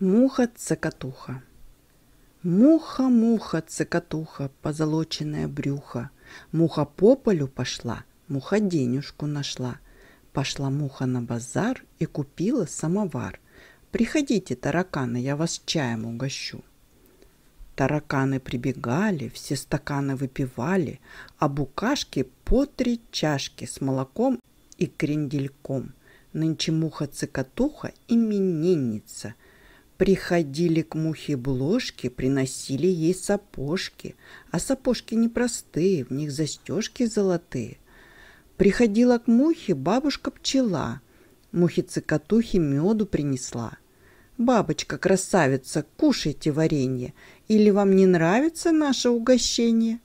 Муха-цокотуха. Муха-муха, цокотуха, позолоченное брюхо. Муха по полю пошла, муха денежку нашла. Пошла муха на базар и купила самовар. Приходите, тараканы, я вас чаем угощу. Тараканы прибегали, все стаканы выпивали, а букашки по три чашки с молоком и крендельком. Нынче муха-цикатуха именинница. Приходили к мухе бложки, приносили ей сапожки, а сапожки непростые, в них застежки золотые. Приходила к мухе бабушка-пчела, мухе-цикатухе меду принесла – «Бабочка-красавица, кушайте варенье! Или вам не нравится наше угощение?»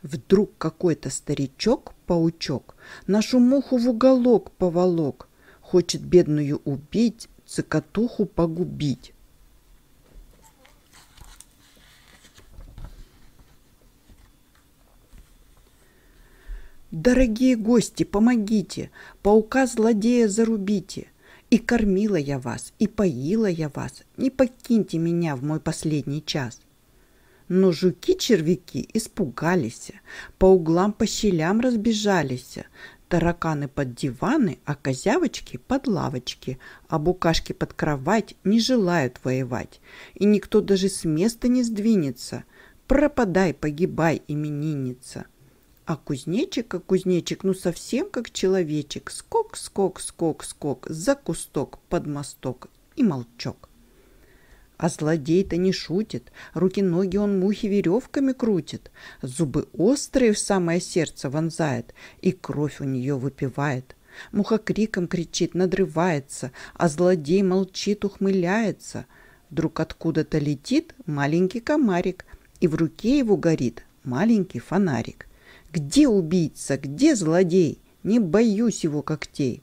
Вдруг какой-то старичок-паучок нашу муху в уголок поволок, хочет бедную убить, цикатуху погубить. Дорогие гости, помогите, паука-злодея зарубите, и кормила я вас, и поила я вас, не покиньте меня в мой последний час. Но жуки-червяки испугались, по углам, по щелям разбежались, тараканы под диваны, а козявочки под лавочки, а букашки под кровать не желают воевать, и никто даже с места не сдвинется. Пропадай, погибай, именинница!» А кузнечик, как кузнечик, ну совсем как человечек. Скок, скок, скок, скок, за кусток, под мосток и молчок. А злодей-то не шутит, руки-ноги он мухи веревками крутит, зубы острые в самое сердце вонзает, и кровь у нее выпивает. Муха криком кричит, надрывается, а злодей молчит, ухмыляется. Вдруг откуда-то летит маленький комарик, и в руке его горит маленький фонарик. Где убийца, где злодей? Не боюсь его когтей.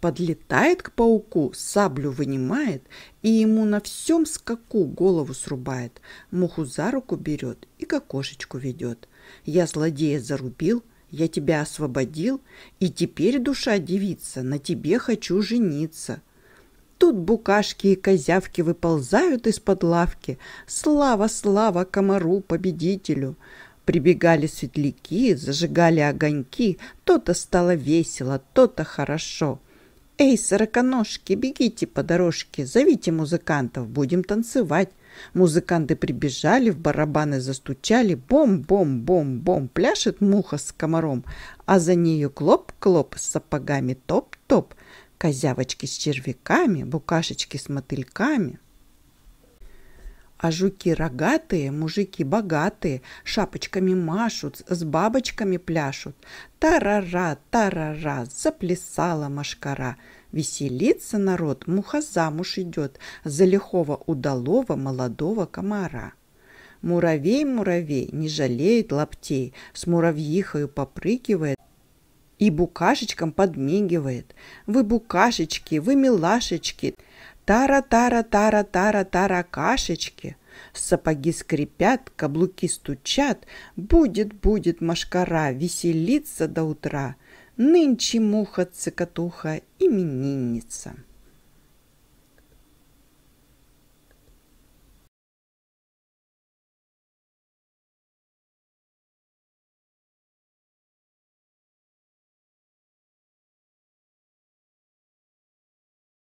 Подлетает к пауку, саблю вынимает и ему на всем скаку голову срубает, муху за руку берет и к окошечку ведет. Я злодея зарубил, я тебя освободил, и теперь, душа девица, на тебе хочу жениться. Тут букашки и козявки выползают из-под лавки. Слава, слава комару-победителю! Прибегали светляки, зажигали огоньки. То-то стало весело, то-то хорошо. «Эй, сороконожки, бегите по дорожке, зовите музыкантов, будем танцевать!» Музыканты прибежали, в барабаны застучали. Бом-бом-бом-бом, пляшет муха с комаром, а за нею клоп-клоп с сапогами топ-топ козявочки с червяками, букашечки с мотыльками. А жуки рогатые, мужики богатые, шапочками машут, с бабочками пляшут. Тарара, тарара, заплясала машкара. Веселится народ, муха замуж идет за лихого удалого молодого комара. Муравей, муравей, не жалеет лаптей, с муравьихою попрыгивает, и букашечкам подмигивает. Вы букашечки, вы милашечки, тара-тара-тара-тара-тара-кашечки. Сапоги скрипят, каблуки стучат, будет-будет машкара веселиться до утра. Нынче муха-цикатуха именинница.